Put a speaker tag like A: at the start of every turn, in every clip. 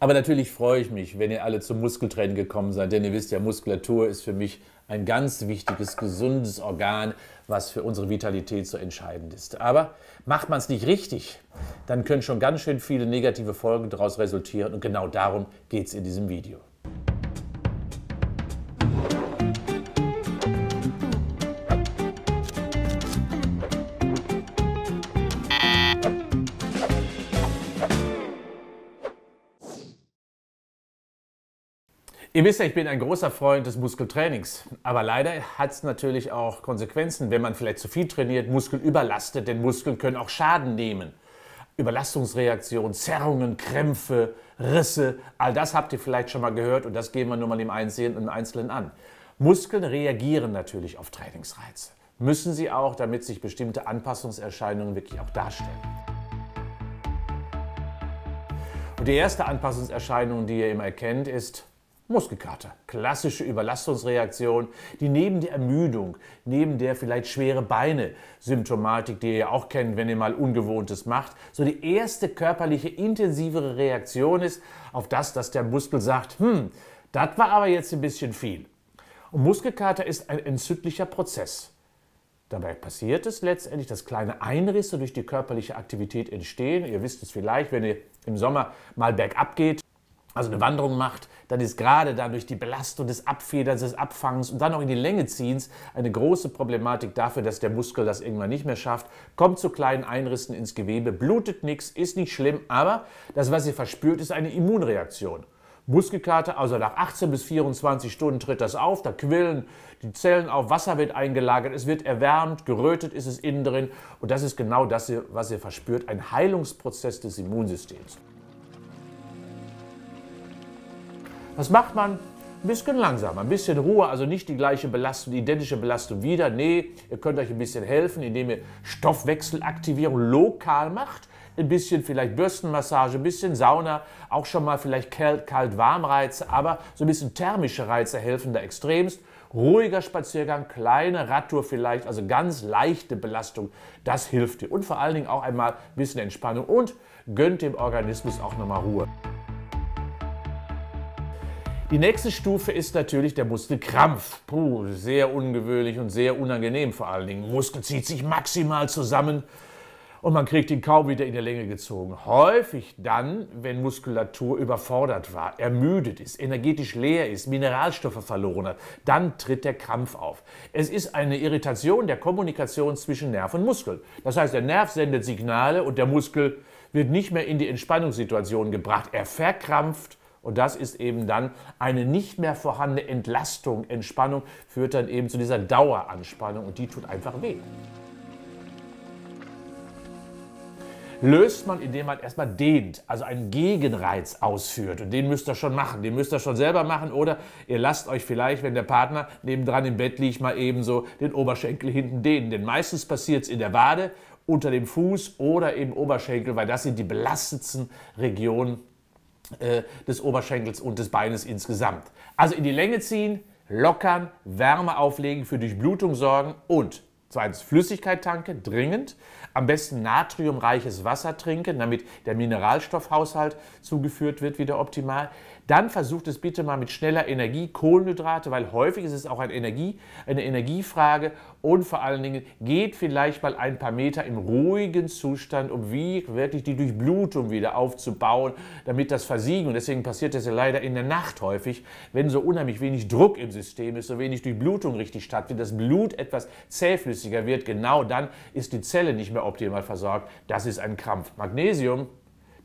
A: Aber natürlich freue ich mich, wenn ihr alle zum Muskeltraining gekommen seid, denn ihr wisst ja, Muskulatur ist für mich ein ganz wichtiges, gesundes Organ, was für unsere Vitalität so entscheidend ist. Aber macht man es nicht richtig, dann können schon ganz schön viele negative Folgen daraus resultieren und genau darum geht es in diesem Video. Ihr wisst ja, ich bin ein großer Freund des Muskeltrainings. Aber leider hat es natürlich auch Konsequenzen, wenn man vielleicht zu viel trainiert, Muskel überlastet, denn Muskeln können auch Schaden nehmen. Überlastungsreaktionen, Zerrungen, Krämpfe, Risse, all das habt ihr vielleicht schon mal gehört und das gehen wir nur mal im Einzelnen an. Muskeln reagieren natürlich auf Trainingsreize. Müssen sie auch, damit sich bestimmte Anpassungserscheinungen wirklich auch darstellen. Und die erste Anpassungserscheinung, die ihr immer erkennt, ist Muskelkater. Klassische Überlastungsreaktion, die neben der Ermüdung, neben der vielleicht schwere Beine, Symptomatik, die ihr ja auch kennt, wenn ihr mal Ungewohntes macht, so die erste körperliche intensivere Reaktion ist auf das, dass der Muskel sagt, hm, das war aber jetzt ein bisschen viel. Und Muskelkater ist ein entzündlicher Prozess. Dabei passiert es letztendlich, dass kleine Einrisse durch die körperliche Aktivität entstehen. Ihr wisst es vielleicht, wenn ihr im Sommer mal bergab geht, also eine Wanderung macht, dann ist gerade dadurch die Belastung des Abfederns, des Abfangens und dann auch in die Länge ziehens eine große Problematik dafür, dass der Muskel das irgendwann nicht mehr schafft, kommt zu kleinen Einrissen ins Gewebe, blutet nichts, ist nicht schlimm, aber das, was ihr verspürt, ist eine Immunreaktion. Muskelkater, also nach 18 bis 24 Stunden tritt das auf, da quillen die Zellen auf, Wasser wird eingelagert, es wird erwärmt, gerötet ist es innen drin und das ist genau das, was ihr verspürt, ein Heilungsprozess des Immunsystems. Was macht man? Ein bisschen langsamer, ein bisschen Ruhe, also nicht die gleiche Belastung, die identische Belastung wieder. Nee, ihr könnt euch ein bisschen helfen, indem ihr Stoffwechselaktivierung lokal macht. Ein bisschen vielleicht Bürstenmassage, ein bisschen Sauna, auch schon mal vielleicht Kalt-Warm-Reize, aber so ein bisschen thermische Reize helfen da extremst ruhiger Spaziergang, kleine Radtour vielleicht, also ganz leichte Belastung, das hilft dir. Und vor allen Dingen auch einmal ein bisschen Entspannung und gönnt dem Organismus auch nochmal Ruhe. Die nächste Stufe ist natürlich der Muskelkrampf. Puh, sehr ungewöhnlich und sehr unangenehm vor allen Dingen. Muskel zieht sich maximal zusammen und man kriegt ihn kaum wieder in der Länge gezogen. Häufig dann, wenn Muskulatur überfordert war, ermüdet ist, energetisch leer ist, Mineralstoffe verloren hat, dann tritt der Krampf auf. Es ist eine Irritation der Kommunikation zwischen Nerv und Muskel. Das heißt, der Nerv sendet Signale und der Muskel wird nicht mehr in die Entspannungssituation gebracht. Er verkrampft und das ist eben dann eine nicht mehr vorhandene Entlastung, Entspannung, führt dann eben zu dieser Daueranspannung und die tut einfach weh. löst man, indem man erstmal dehnt, also einen Gegenreiz ausführt. Und den müsst ihr schon machen, den müsst ihr schon selber machen. Oder ihr lasst euch vielleicht, wenn der Partner nebendran im Bett liegt, mal eben so den Oberschenkel hinten dehnen. Denn meistens passiert es in der Wade, unter dem Fuß oder im Oberschenkel, weil das sind die belastetsten Regionen äh, des Oberschenkels und des Beines insgesamt. Also in die Länge ziehen, lockern, Wärme auflegen, für Durchblutung sorgen und zweitens Flüssigkeit tanken, dringend. Am besten natriumreiches Wasser trinken, damit der Mineralstoffhaushalt zugeführt wird, wieder optimal dann versucht es bitte mal mit schneller Energie, Kohlenhydrate, weil häufig ist es auch eine, Energie, eine Energiefrage und vor allen Dingen geht vielleicht mal ein paar Meter im ruhigen Zustand, um wie wirklich die Durchblutung wieder aufzubauen, damit das Versiegen, und deswegen passiert das ja leider in der Nacht häufig, wenn so unheimlich wenig Druck im System ist, so wenig Durchblutung richtig stattfindet, das Blut etwas zähflüssiger wird, genau dann ist die Zelle nicht mehr optimal versorgt. Das ist ein Krampf. Magnesium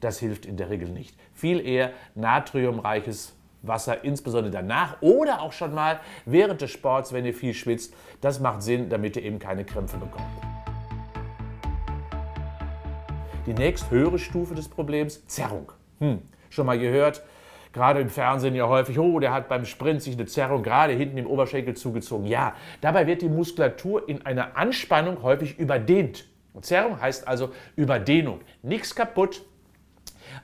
A: das hilft in der Regel nicht. Viel eher natriumreiches Wasser, insbesondere danach oder auch schon mal während des Sports, wenn ihr viel schwitzt. Das macht Sinn, damit ihr eben keine Krämpfe bekommt. Die nächsthöhere Stufe des Problems, Zerrung. Hm, schon mal gehört, gerade im Fernsehen ja häufig, oh, der hat beim Sprint sich eine Zerrung gerade hinten im Oberschenkel zugezogen. Ja, dabei wird die Muskulatur in einer Anspannung häufig überdehnt. Zerrung heißt also Überdehnung. Nichts kaputt,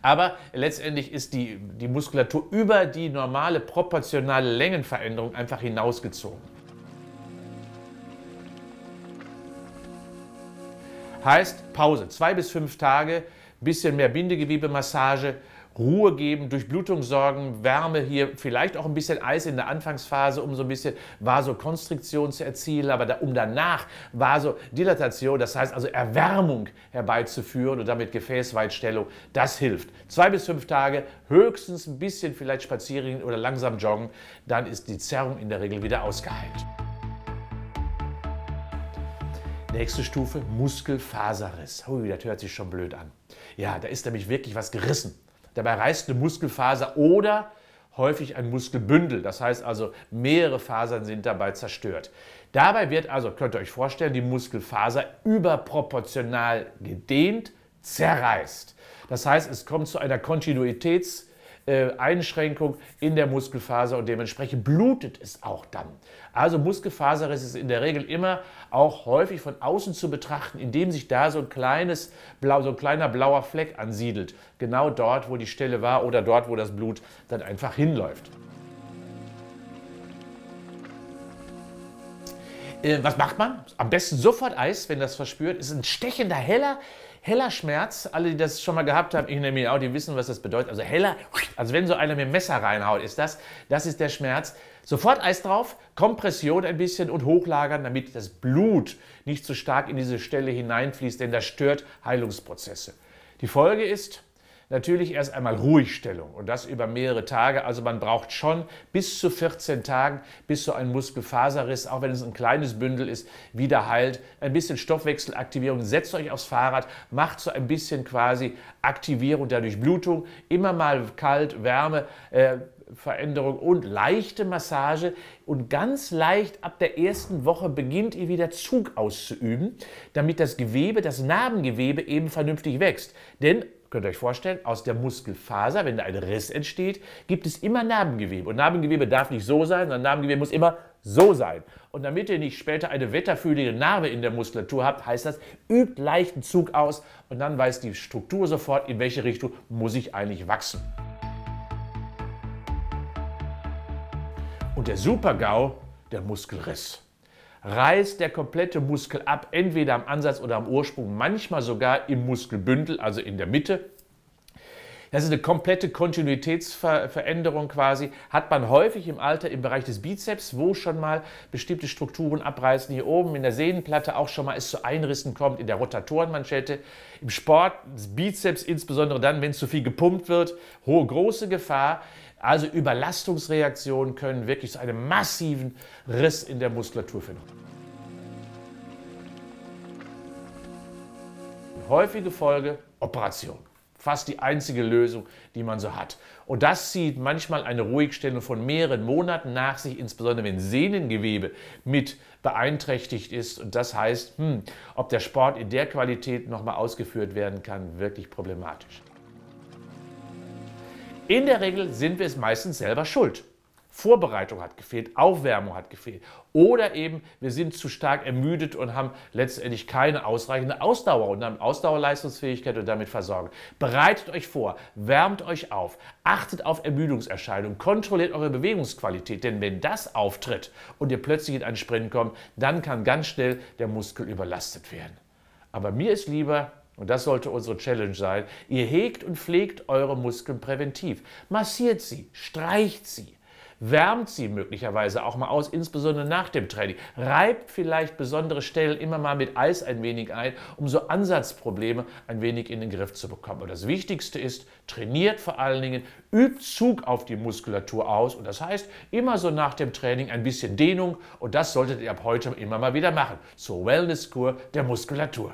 A: aber letztendlich ist die, die Muskulatur über die normale proportionale Längenveränderung einfach hinausgezogen. Heißt Pause, zwei bis fünf Tage bisschen mehr Bindegewebemassage, Ruhe geben, Durchblutung sorgen, Wärme hier, vielleicht auch ein bisschen Eis in der Anfangsphase, um so ein bisschen Vasokonstriktion zu erzielen, aber da, um danach Vasodilatation, das heißt also Erwärmung herbeizuführen und damit Gefäßweitstellung, das hilft. Zwei bis fünf Tage, höchstens ein bisschen vielleicht spazieren oder langsam joggen, dann ist die Zerrung in der Regel wieder ausgeheilt. Nächste Stufe, Muskelfaserriss. Hui, das hört sich schon blöd an. Ja, da ist nämlich wirklich was gerissen. Dabei reißt eine Muskelfaser oder häufig ein Muskelbündel. Das heißt also, mehrere Fasern sind dabei zerstört. Dabei wird also, könnt ihr euch vorstellen, die Muskelfaser überproportional gedehnt, zerreißt. Das heißt, es kommt zu einer Kontinuitäts- äh, Einschränkung in der Muskelfaser und dementsprechend blutet es auch dann. Also Muskelfaser ist es in der Regel immer auch häufig von außen zu betrachten, indem sich da so ein kleines blau, so ein kleiner blauer Fleck ansiedelt, genau dort, wo die Stelle war oder dort, wo das Blut dann einfach hinläuft. Äh, was macht man? Am besten sofort Eis, wenn das verspürt. Es ist ein stechender, heller heller Schmerz, alle, die das schon mal gehabt haben, ich nehme ihn auch, die wissen, was das bedeutet. Also heller, also wenn so einer mit dem Messer reinhaut, ist das, das ist der Schmerz. Sofort Eis drauf, Kompression ein bisschen und hochlagern, damit das Blut nicht zu so stark in diese Stelle hineinfließt, denn das stört Heilungsprozesse. Die Folge ist, Natürlich erst einmal Ruhigstellung und das über mehrere Tage. Also man braucht schon bis zu 14 Tagen, bis so ein Muskelfaserriss, auch wenn es ein kleines Bündel ist, wieder heilt. Ein bisschen Stoffwechselaktivierung, setzt euch aufs Fahrrad, macht so ein bisschen quasi Aktivierung der Durchblutung. Immer mal kalt, Wärme, äh, Veränderung und leichte Massage. Und ganz leicht ab der ersten Woche beginnt ihr wieder Zug auszuüben, damit das Gewebe, das Narbengewebe eben vernünftig wächst. Denn Könnt ihr euch vorstellen, aus der Muskelfaser, wenn da ein Riss entsteht, gibt es immer Narbengewebe. Und Narbengewebe darf nicht so sein, sondern Narbengewebe muss immer so sein. Und damit ihr nicht später eine wetterfühlige Narbe in der Muskulatur habt, heißt das, übt leichten Zug aus und dann weiß die Struktur sofort, in welche Richtung muss ich eigentlich wachsen. Und der Super-GAU, der Muskelriss reißt der komplette Muskel ab, entweder am Ansatz oder am Ursprung, manchmal sogar im Muskelbündel, also in der Mitte. Das ist eine komplette Kontinuitätsveränderung quasi. Hat man häufig im Alter im Bereich des Bizeps, wo schon mal bestimmte Strukturen abreißen, hier oben in der Sehnenplatte auch schon mal es zu Einrissen kommt, in der Rotatorenmanschette. Im Sport, des Bizeps insbesondere dann, wenn zu viel gepumpt wird, hohe große Gefahr. Also Überlastungsreaktionen können wirklich zu einem massiven Riss in der Muskulatur führen. Häufige Folge Operation. Fast die einzige Lösung, die man so hat. Und das zieht manchmal eine Ruhigstellung von mehreren Monaten nach sich, insbesondere wenn Sehnengewebe mit beeinträchtigt ist. Und das heißt, hm, ob der Sport in der Qualität nochmal ausgeführt werden kann, wirklich problematisch. In der Regel sind wir es meistens selber schuld. Vorbereitung hat gefehlt, Aufwärmung hat gefehlt. Oder eben wir sind zu stark ermüdet und haben letztendlich keine ausreichende Ausdauer und haben Ausdauerleistungsfähigkeit und damit Versorgung. Bereitet euch vor, wärmt euch auf, achtet auf Ermüdungserscheinungen, kontrolliert eure Bewegungsqualität, denn wenn das auftritt und ihr plötzlich in einen Sprint kommt, dann kann ganz schnell der Muskel überlastet werden. Aber mir ist lieber, und das sollte unsere Challenge sein. Ihr hegt und pflegt eure Muskeln präventiv. Massiert sie, streicht sie, wärmt sie möglicherweise auch mal aus, insbesondere nach dem Training. Reibt vielleicht besondere Stellen immer mal mit Eis ein wenig ein, um so Ansatzprobleme ein wenig in den Griff zu bekommen. Und das Wichtigste ist, trainiert vor allen Dingen, übt Zug auf die Muskulatur aus. Und das heißt, immer so nach dem Training ein bisschen Dehnung. Und das solltet ihr ab heute immer mal wieder machen. Zur Wellness-Kur der Muskulatur.